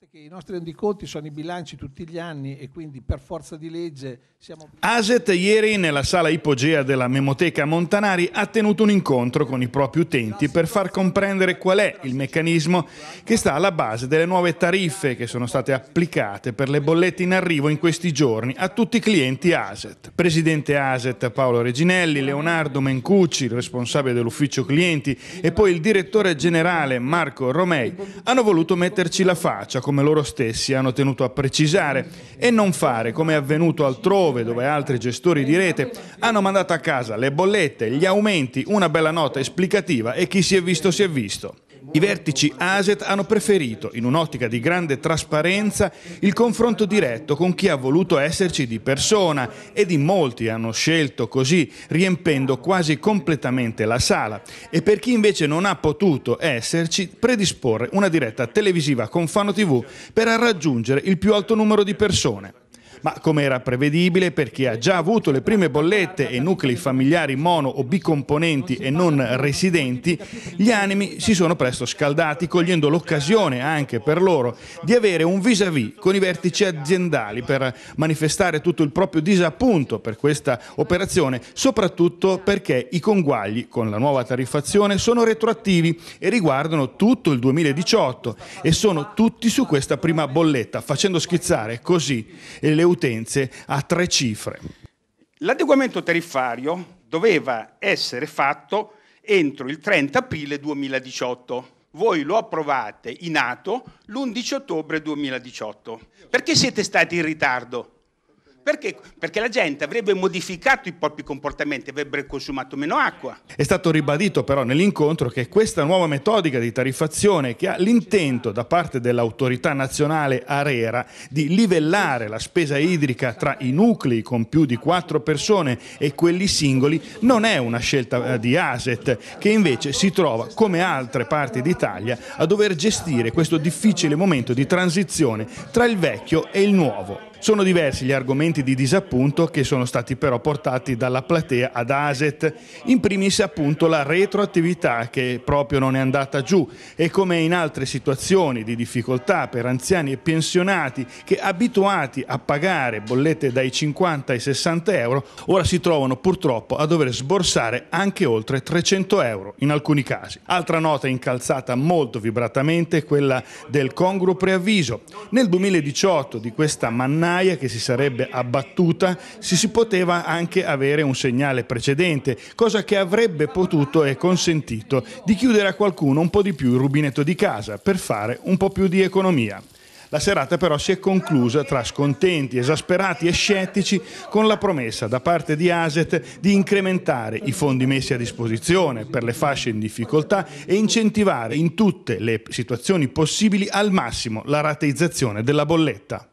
parte che i nostri rendiconti sono i bilanci tutti gli anni e quindi per forza di legge siamo... Aset ieri nella sala ipogea della Memoteca Montanari ha tenuto un incontro con i propri utenti per far comprendere qual è il meccanismo che sta alla base delle nuove tariffe che sono state applicate per le bollette in arrivo in questi giorni a tutti i clienti Aset. Presidente Aset Paolo Reginelli, Leonardo Mencucci, il responsabile dell'ufficio clienti e poi il direttore generale Marco Romei hanno voluto metterci la faccia come loro stessi hanno tenuto a precisare, e non fare come è avvenuto altrove dove altri gestori di rete hanno mandato a casa le bollette, gli aumenti, una bella nota esplicativa e chi si è visto si è visto. I vertici ASET hanno preferito, in un'ottica di grande trasparenza, il confronto diretto con chi ha voluto esserci di persona ed in molti hanno scelto così, riempendo quasi completamente la sala. E per chi invece non ha potuto esserci, predisporre una diretta televisiva con Fano TV per raggiungere il più alto numero di persone ma come era prevedibile per chi ha già avuto le prime bollette e nuclei familiari mono o bicomponenti e non residenti, gli animi si sono presto scaldati, cogliendo l'occasione anche per loro di avere un vis-à-vis con i vertici aziendali per manifestare tutto il proprio disappunto per questa operazione, soprattutto perché i conguagli con la nuova tariffazione sono retroattivi e riguardano tutto il 2018 e sono tutti su questa prima bolletta, facendo schizzare così le utenze a tre cifre. L'adeguamento tariffario doveva essere fatto entro il 30 aprile 2018. Voi lo approvate in atto l'11 ottobre 2018. Perché siete stati in ritardo? Perché? Perché la gente avrebbe modificato i propri comportamenti, avrebbe consumato meno acqua. È stato ribadito però nell'incontro che questa nuova metodica di tariffazione che ha l'intento da parte dell'autorità nazionale Arera di livellare la spesa idrica tra i nuclei con più di quattro persone e quelli singoli non è una scelta eh, di ASET che invece si trova come altre parti d'Italia a dover gestire questo difficile momento di transizione tra il vecchio e il nuovo. Sono diversi gli argomenti di disappunto che sono stati però portati dalla platea ad Aset, in primis appunto la retroattività che proprio non è andata giù e come in altre situazioni di difficoltà per anziani e pensionati che abituati a pagare bollette dai 50 ai 60 euro ora si trovano purtroppo a dover sborsare anche oltre 300 euro in alcuni casi. Altra nota incalzata molto vibratamente è quella del congruo preavviso. Nel 2018 di questa mannata gennaia che si sarebbe abbattuta, si, si poteva anche avere un segnale precedente, cosa che avrebbe potuto e consentito di chiudere a qualcuno un po' di più il rubinetto di casa per fare un po' più di economia. La serata però si è conclusa tra scontenti, esasperati e scettici con la promessa da parte di Aset di incrementare i fondi messi a disposizione per le fasce in difficoltà e incentivare in tutte le situazioni possibili al massimo la rateizzazione della bolletta.